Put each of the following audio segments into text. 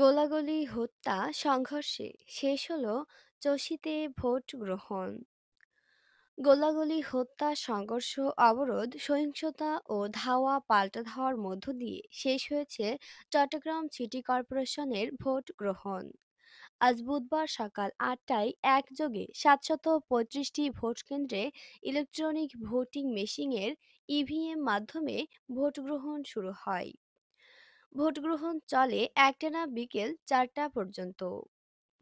গোলাগুলি, হত্যা, সংঘর্ষে শেষ হল চষিতে ভোট গ্রহণ গোলাগুলি, হত্যা, সংঘর্ষ, অবরোধ, সহিংসতা ও ধাওয়া পাল্টা ধাওয়ার মধ্য দিয়ে শেষ হয়েছে চট্টগ্রাম সিটি কর্পোরেশনের ভোট গ্রহণ আজ বুধবার সকাল আটটায় একযোগে সাতশত পঁয়ত্রিশটি ভোট কেন্দ্রে ইলেকট্রনিক ভোটিং মেশিনের ইভিএম মাধ্যমে ভোট গ্রহণ শুরু হয় ভোট গ্রহণ চলে একটানা বিকেল চারটা পর্যন্ত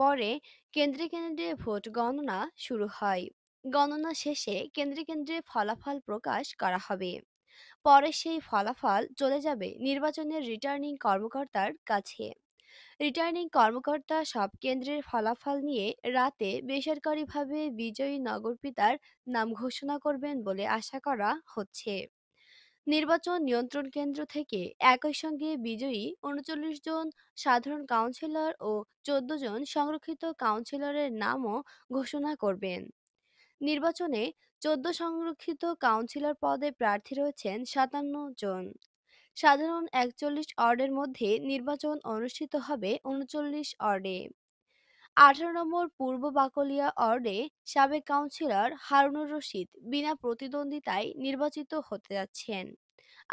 পরে কেন্দ্রে কেন্দ্রে ভোট গণনা শুরু হয় গণনা শেষে কেন্দ্রে কেন্দ্রে ফলাফল প্রকাশ করা হবে পরে সেই ফলাফল চলে যাবে নির্বাচনের রিটার্নিং কর্মকর্তার কাছে রিটার্নিং কর্মকর্তা সব কেন্দ্রের ফলাফল নিয়ে রাতে বেসরকারিভাবে বিজয়ী নগরপিতার নাম ঘোষণা করবেন বলে আশা করা হচ্ছে নির্বাচন নিয়ন্ত্রণ কেন্দ্র থেকে একই সঙ্গে বিজয়ী উনচল্লিশ জন সাধারণ কাউন্সিলর ও চোদ্দ জন সংরক্ষিত কাউন্সিলরের নামও ঘোষণা করবেন নির্বাচনে চোদ্দ সংরক্ষিত কাউন্সিলর পদে প্রার্থী রয়েছেন সাতান্ন জন সাধারণ একচল্লিশ ওয়ার্ডের মধ্যে নির্বাচন অনুষ্ঠিত হবে উনচল্লিশ ওয়ার্ডে আঠারো নম্বর পূর্ব বাকলিয়া ওয়ার্ডে সাবেক কাউন্সিলর হারুনুর রশিদ বিনা প্রতিদ্বন্দ্বিতায় নির্বাচিত হতে যাচ্ছেন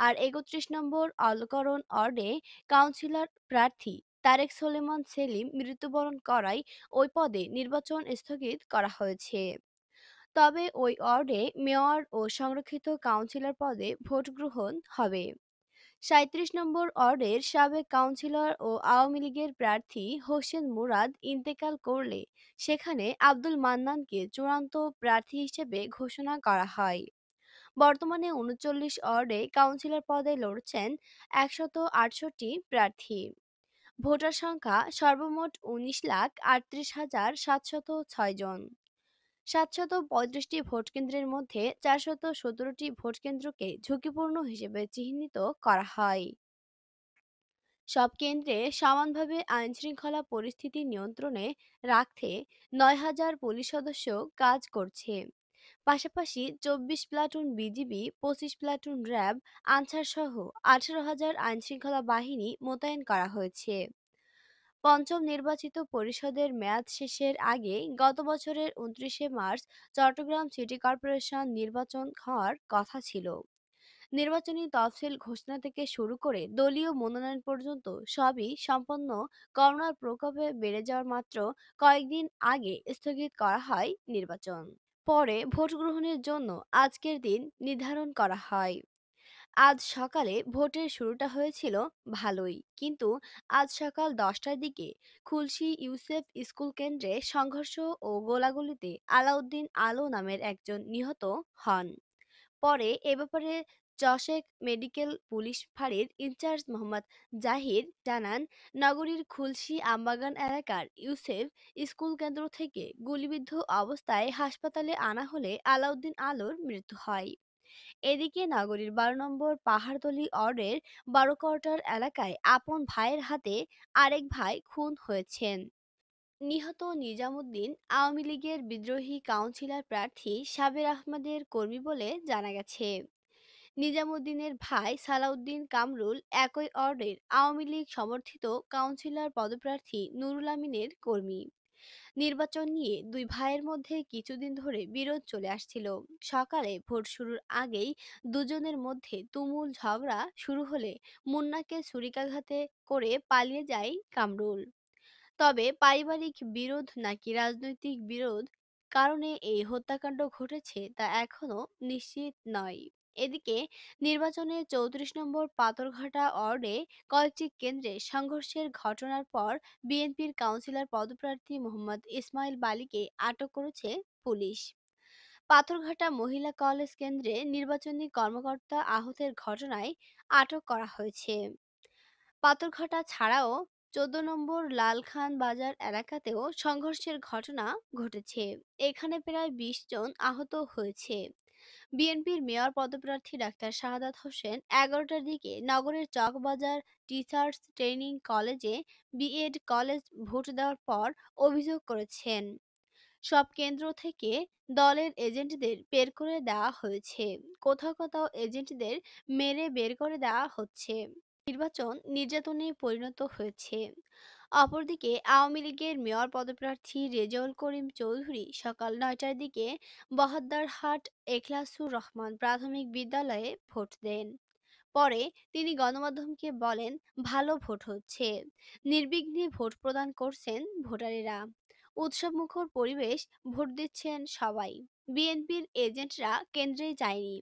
আর একত্রিশ নম্বর অলকরণ ওয়ার্ডে কাউন্সিলর প্রার্থী তারেক সোলেমান সেলিম মৃত্যুবরণ করায় ওই পদে নির্বাচন স্থগিত করা হয়েছে তবে ওই ওয়ার্ডে মেয়র ও সংরক্ষিত কাউন্সিলর পদে ভোট গ্রহণ হবে সাঁত্রিশ নম্বর ওয়ার্ডের সাবেক কাউন্সিলর ও আওয়ামী লীগের প্রার্থী হোসেন মুরাদ ইন্তেকাল করলে সেখানে আব্দুল মান্নানকে চূড়ান্ত প্রার্থী হিসেবে ঘোষণা করা হয় বর্তমানে উনচল্লিশ ওয়ার্ডে কাউন্সিলর পদে লড়ছেন একশত আটষট্টি প্রার্থী ভোটার সংখ্যা সর্বমোট উনিশ লাখ আটত্রিশ হাজার সাতশত ছয় জন সাতশত পঁয়ত্রিশটি ভোটকেন্দ্রের মধ্যে চারশত সতেরোটি ভোটকেন্দ্রকে ঝুঁকিপূর্ণ হিসেবে চিহ্নিত করা হয় সব কেন্দ্রে সমানভাবে আইনশৃঙ্খলা পরিস্থিতি নিয়ন্ত্রণে রাখতে নয় হাজার পুলিশ সদস্য কাজ করছে পাশাপাশি চব্বিশ প্লাটুন বিজিবি পঁচিশ প্লাটুন র্যাব আনসার সহ আঠারো হাজার আইনশৃঙ্খলা বাহিনী মোতায়েন করা হয়েছে পঞ্চম নির্বাচিত পরিষদের মেয়াদ শেষের আগে গত বছরের উনত্রিশে মার্চ চট্টগ্রাম সিটি কর্পোরেশন নির্বাচন হওয়ার কথা ছিল নির্বাচনী তফসিল ঘোষণা থেকে শুরু করে দলীয় মনোনয়ন পর্যন্ত সবই সম্পন্ন করোনার প্রকোপে বেড়ে যাওয়ার মাত্র কয়েকদিন আগে স্থগিত করা হয় নির্বাচন পরে ভোট গ্রহণের জন্য আজকের দিন নির্ধারণ করা হয় আজ সকালে ভোটের শুরুটা হয়েছিল ভালোই কিন্তু আজ সকাল দশটার দিকে খুলশি ইউসেফ স্কুল কেন্দ্রে সংঘর্ষ ও গোলাগুলিতে আলাউদ্দিন আলো নামের একজন নিহত হন পরে এ ব্যাপারে চশেক মেডিকেল পুলিশ ফাঁড়ির ইনচার্জ মোহাম্মদ জাহির জানান নগরীর খুলশি আমবাগান এলাকার ইউসেফ স্কুল কেন্দ্র থেকে গুলিবিদ্ধ অবস্থায় হাসপাতালে আনা হলে আলাউদ্দিন আলোর মৃত্যু হয় এদিকে নাগরীর বারো নম্বর পাহাড়তলি অর্ডের বারো কোয়ার্টার এলাকায় আপন ভাইয়ের হাতে আরেক ভাই খুন হয়েছেন নিহত নিজামুদ্দিন আওয়ামী লীগের বিদ্রোহী কাউন্সিলর প্রার্থী সাবের আহমদের কর্মী বলে জানা গেছে নিজামুদ্দিনের ভাই সালাউদ্দিন কামরুল একই অর্ডের আওয়ামী লীগ সমর্থিত কাউন্সিলর পদপ্রার্থী নুরুল আমিনের কর্মী নির্বাচন নিয়ে দুই ভাইয়ের মধ্যে কিছুদিন ধরে বিরোধ চলে আসছিল সকালে ভোট শুরুর আগেই দুজনের মধ্যে তুমুল ঝগড়া শুরু হলে মুন্নাকে ছুরিকাঘাতে করে পালিয়ে যায় কামরুল তবে পারিবারিক বিরোধ নাকি রাজনৈতিক বিরোধ কারণে এই হত্যাকাণ্ড ঘটেছে তা এখনও নিশ্চিত নয় এদিকে নির্বাচনে চৌত্রিশ নম্বর পাথরঘাটা ওয়ার্ডে কয়েকটি কেন্দ্রে সংঘর্ষের ঘটনার পর বিএনপির কাউন্সিলর পদপ্রার্থী মোহাম্মদ ইসমাইল বালিকে আটক করেছে পুলিশ পাথরঘাটা মহিলা কলেজ কেন্দ্রে নির্বাচনী কর্মকর্তা আহতের ঘটনায় আটক করা হয়েছে পাথরঘাটা ছাড়াও চোদ্দ নম্বর লালখান বাজার এলাকাতেও সংঘর্ষের ঘটনা ঘটেছে এখানে প্রায় বিশ জন আহত হয়েছে বিএনপির মেয়র পদপ্রার্থী ডাক্তার শাহাদাত হোসেন এগারোটার দিকে নগরের চকবাজার টিচার্স ট্রেনিং কলেজে বিএড কলেজ ভোট দেওয়ার পর অভিযোগ করেছেন সব কেন্দ্র থেকে দলের এজেন্টদের বের করে দেওয়া হয়েছে কোথাও কোথাও এজেন্টদের মেরে বের করে দেওয়া হচ্ছে নির্বাচন নির্যাতনে পরিণত হয়েছে অপরদিকে আওয়ামী লীগের মেয়র পদপ্রার্থী রেজাউল করিম চৌধুরী সকাল নয়টার দিকে বহাদ্দারহাট এখলাসুর রহমান প্রাথমিক বিদ্যালয়ে ভোট দেন পরে তিনি গণমাধ্যমকে বলেন ভালো ভোট হচ্ছে নির্বিঘ্নে ভোট প্রদান করছেন ভোটারেরা উৎসবমুখর পরিবেশ ভোট দিচ্ছেন সবাই বিএনপির এজেন্টরা কেন্দ্রে যায়নি